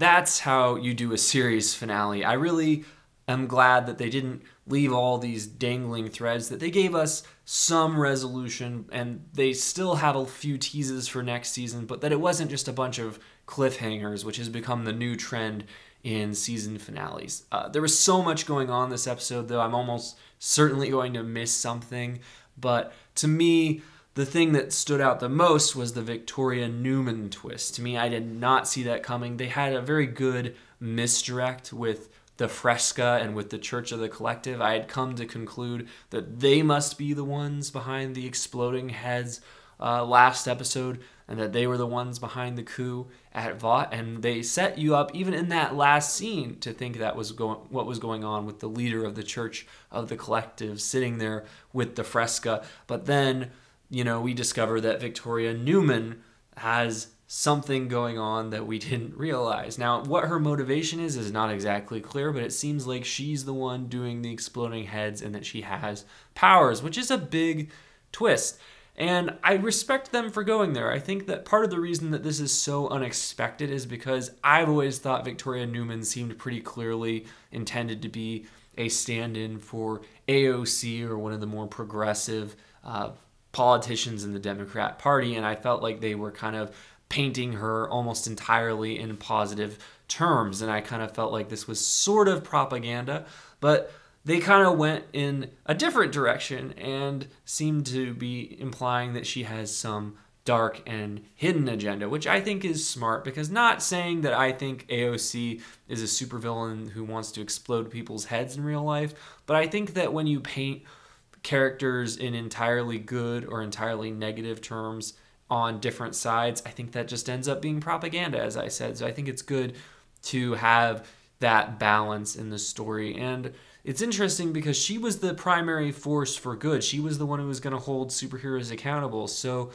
That's how you do a series finale. I really am glad that they didn't leave all these dangling threads, that they gave us some resolution, and they still had a few teases for next season, but that it wasn't just a bunch of cliffhangers, which has become the new trend in season finales. Uh, there was so much going on this episode, though, I'm almost certainly going to miss something, but to me, the thing that stood out the most was the Victoria Newman twist. To me, I did not see that coming. They had a very good misdirect with the Fresca and with the Church of the Collective. I had come to conclude that they must be the ones behind the exploding heads uh, last episode and that they were the ones behind the coup at Vought, and they set you up even in that last scene to think that was going what was going on with the leader of the Church of the Collective sitting there with the fresca. But then you know, we discover that Victoria Newman has something going on that we didn't realize. Now, what her motivation is is not exactly clear, but it seems like she's the one doing the exploding heads and that she has powers, which is a big twist. And I respect them for going there. I think that part of the reason that this is so unexpected is because I've always thought Victoria Newman seemed pretty clearly intended to be a stand in for AOC or one of the more progressive uh, politicians in the Democrat Party, and I felt like they were kind of painting her almost entirely in positive terms. And I kind of felt like this was sort of propaganda, but they kind of went in a different direction and seemed to be implying that she has some dark and hidden agenda, which I think is smart because not saying that I think AOC is a supervillain who wants to explode people's heads in real life, but I think that when you paint characters in entirely good or entirely negative terms on different sides, I think that just ends up being propaganda, as I said. So I think it's good to have that balance in the story. And it's interesting because she was the primary force for good. She was the one who was going to hold superheroes accountable. So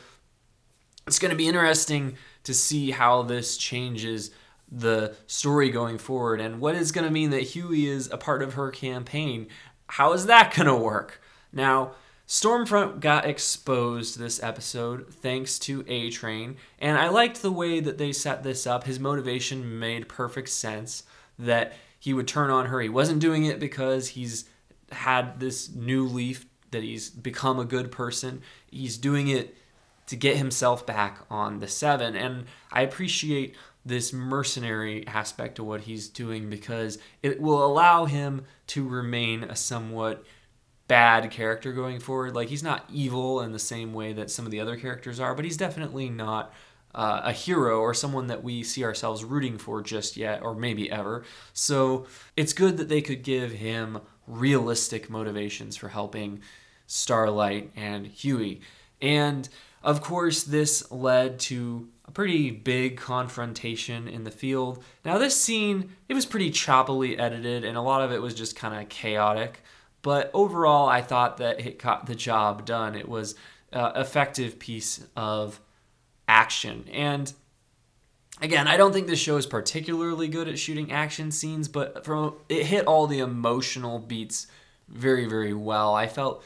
it's going to be interesting to see how this changes the story going forward and what is going to mean that Huey is a part of her campaign. How is that going to work? Now, Stormfront got exposed this episode thanks to A Train, and I liked the way that they set this up. His motivation made perfect sense that he would turn on her. He wasn't doing it because he's had this new leaf that he's become a good person. He's doing it to get himself back on the seven. And I appreciate this mercenary aspect of what he's doing because it will allow him to remain a somewhat bad character going forward. Like he's not evil in the same way that some of the other characters are, but he's definitely not uh, a hero or someone that we see ourselves rooting for just yet, or maybe ever. So it's good that they could give him realistic motivations for helping Starlight and Huey. And of course, this led to a pretty big confrontation in the field. Now, this scene, it was pretty choppily edited, and a lot of it was just kind of chaotic. But overall, I thought that it got the job done. It was uh, effective piece of action. And again, I don't think this show is particularly good at shooting action scenes, but from it hit all the emotional beats very, very well. I felt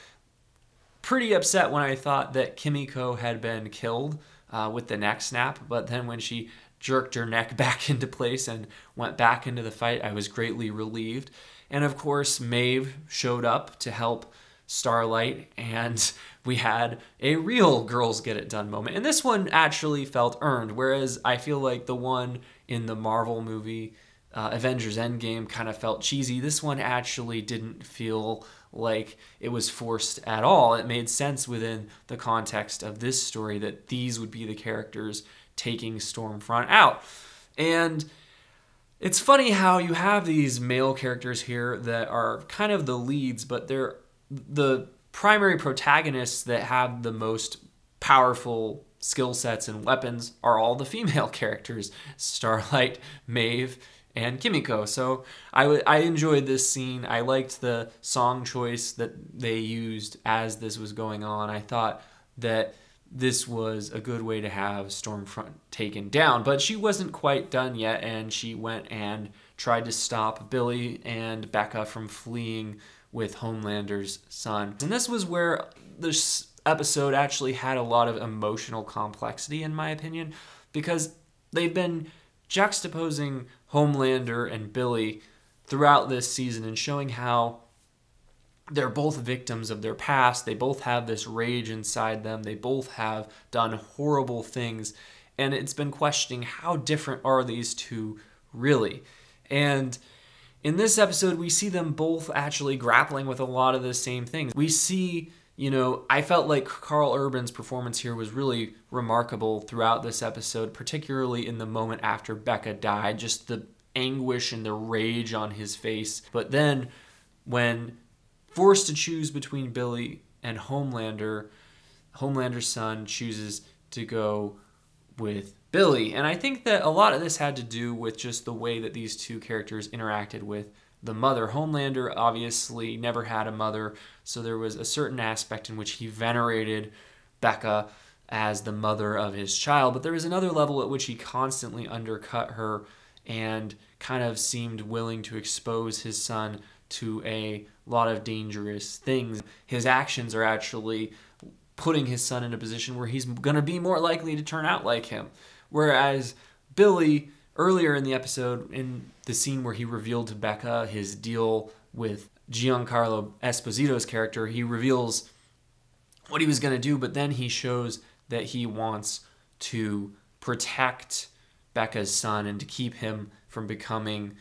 pretty upset when I thought that Kimiko had been killed uh, with the neck snap, but then when she jerked her neck back into place and went back into the fight, I was greatly relieved. And of course, Maeve showed up to help Starlight, and we had a real girls get it done moment. And this one actually felt earned, whereas I feel like the one in the Marvel movie, uh, Avengers Endgame, kind of felt cheesy. This one actually didn't feel like it was forced at all. It made sense within the context of this story that these would be the characters taking Stormfront out. And it's funny how you have these male characters here that are kind of the leads, but they're the primary protagonists that have the most powerful skill sets and weapons are all the female characters Starlight, Maeve, and Kimiko. So I, I enjoyed this scene. I liked the song choice that they used as this was going on. I thought that this was a good way to have Stormfront taken down. But she wasn't quite done yet, and she went and tried to stop Billy and Becca from fleeing with Homelander's son. And this was where this episode actually had a lot of emotional complexity, in my opinion, because they've been juxtaposing Homelander and Billy throughout this season and showing how they're both victims of their past. They both have this rage inside them. They both have done horrible things. And it's been questioning how different are these two really? And in this episode, we see them both actually grappling with a lot of the same things. We see, you know, I felt like Carl Urban's performance here was really remarkable throughout this episode, particularly in the moment after Becca died, just the anguish and the rage on his face. But then when forced to choose between Billy and Homelander, Homelander's son chooses to go with Billy. And I think that a lot of this had to do with just the way that these two characters interacted with the mother. Homelander obviously never had a mother, so there was a certain aspect in which he venerated Becca as the mother of his child, but there was another level at which he constantly undercut her and kind of seemed willing to expose his son to a lot of dangerous things. His actions are actually putting his son in a position where he's going to be more likely to turn out like him. Whereas Billy, earlier in the episode, in the scene where he revealed to Becca his deal with Giancarlo Esposito's character, he reveals what he was going to do, but then he shows that he wants to protect Becca's son and to keep him from becoming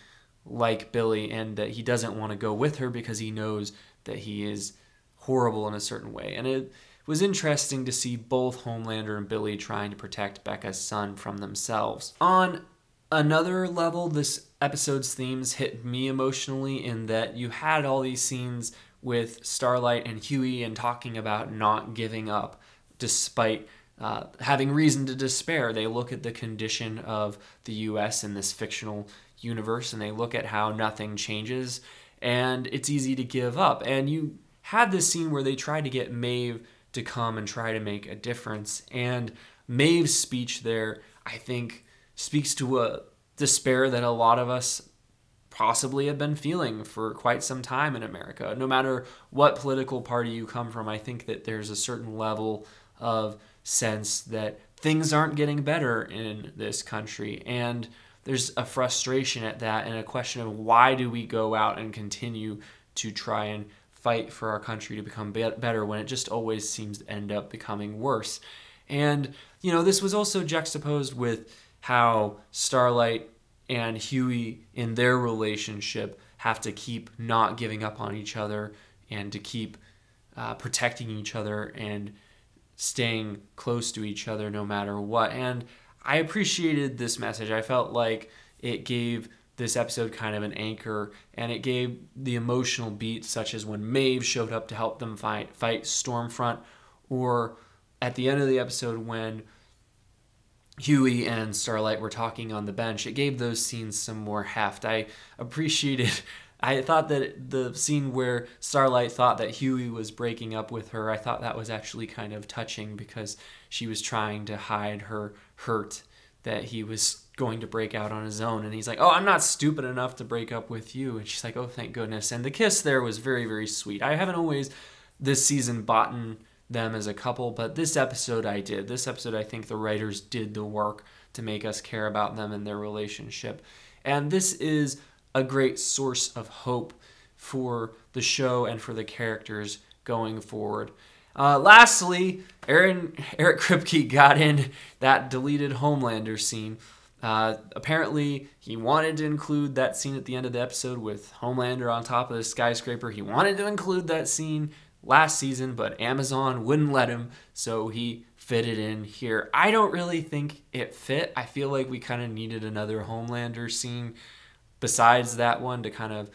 like Billy and that he doesn't want to go with her because he knows that he is horrible in a certain way. And it was interesting to see both Homelander and Billy trying to protect Becca's son from themselves. On another level, this episode's themes hit me emotionally in that you had all these scenes with Starlight and Huey and talking about not giving up despite uh, having reason to despair. They look at the condition of the US in this fictional universe and they look at how nothing changes and it's easy to give up. And you had this scene where they tried to get Maeve to come and try to make a difference. And Maeve's speech there, I think, speaks to a despair that a lot of us possibly have been feeling for quite some time in America. No matter what political party you come from, I think that there's a certain level of sense that things aren't getting better in this country. And there's a frustration at that and a question of why do we go out and continue to try and fight for our country to become better when it just always seems to end up becoming worse. And, you know, this was also juxtaposed with how Starlight and Huey in their relationship have to keep not giving up on each other and to keep uh, protecting each other and staying close to each other no matter what. And I appreciated this message. I felt like it gave this episode kind of an anchor and it gave the emotional beats such as when Maeve showed up to help them fight, fight Stormfront or at the end of the episode when Huey and Starlight were talking on the bench. It gave those scenes some more heft. I appreciated I thought that the scene where Starlight thought that Huey was breaking up with her, I thought that was actually kind of touching because she was trying to hide her hurt that he was going to break out on his own. And he's like, Oh, I'm not stupid enough to break up with you. And she's like, Oh, thank goodness. And the kiss there was very, very sweet. I haven't always this season bought them as a couple, but this episode I did. This episode, I think the writers did the work to make us care about them and their relationship. And this is a great source of hope for the show and for the characters going forward. Uh, lastly, Aaron Eric Kripke got in that deleted Homelander scene. Uh, apparently, he wanted to include that scene at the end of the episode with Homelander on top of the skyscraper. He wanted to include that scene last season, but Amazon wouldn't let him, so he fitted in here. I don't really think it fit. I feel like we kind of needed another Homelander scene besides that one to kind of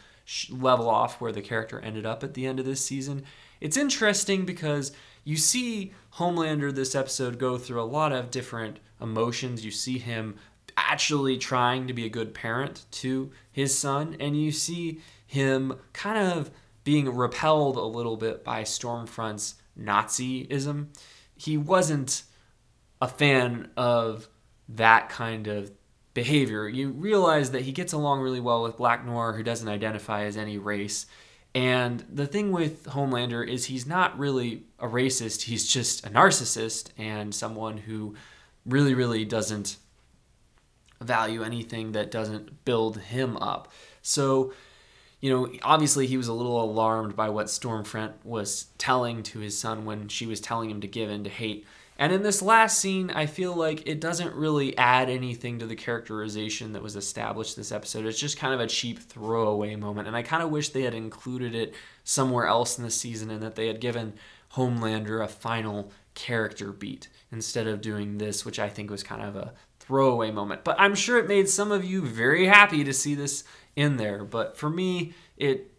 level off where the character ended up at the end of this season. It's interesting because you see Homelander this episode go through a lot of different emotions. You see him actually trying to be a good parent to his son, and you see him kind of being repelled a little bit by Stormfront's Nazism. He wasn't a fan of that kind of behavior. You realize that he gets along really well with Black Noir, who doesn't identify as any race. And the thing with Homelander is he's not really a racist, he's just a narcissist and someone who really, really doesn't value anything that doesn't build him up. So, you know, obviously he was a little alarmed by what Stormfront was telling to his son when she was telling him to give in to hate. And in this last scene, I feel like it doesn't really add anything to the characterization that was established this episode. It's just kind of a cheap throwaway moment, and I kind of wish they had included it somewhere else in the season and that they had given Homelander a final character beat instead of doing this, which I think was kind of a throwaway moment. But I'm sure it made some of you very happy to see this in there, but for me, it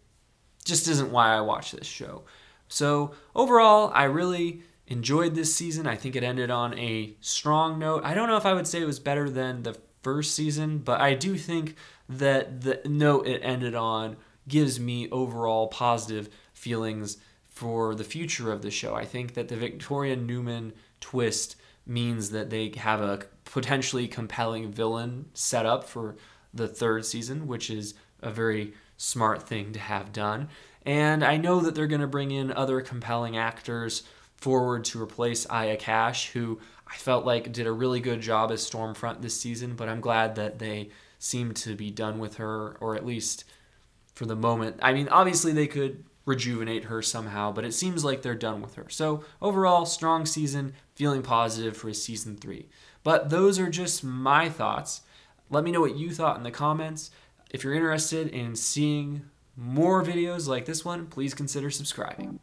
just isn't why I watch this show. So overall, I really enjoyed this season. I think it ended on a strong note. I don't know if I would say it was better than the first season, but I do think that the note it ended on gives me overall positive feelings for the future of the show. I think that the Victoria Newman twist means that they have a potentially compelling villain set up for the third season, which is a very smart thing to have done. And I know that they're going to bring in other compelling actors forward to replace Aya Cash, who I felt like did a really good job as Stormfront this season, but I'm glad that they seem to be done with her, or at least for the moment. I mean, obviously they could rejuvenate her somehow, but it seems like they're done with her. So, overall, strong season, feeling positive for season three. But those are just my thoughts. Let me know what you thought in the comments. If you're interested in seeing more videos like this one, please consider subscribing.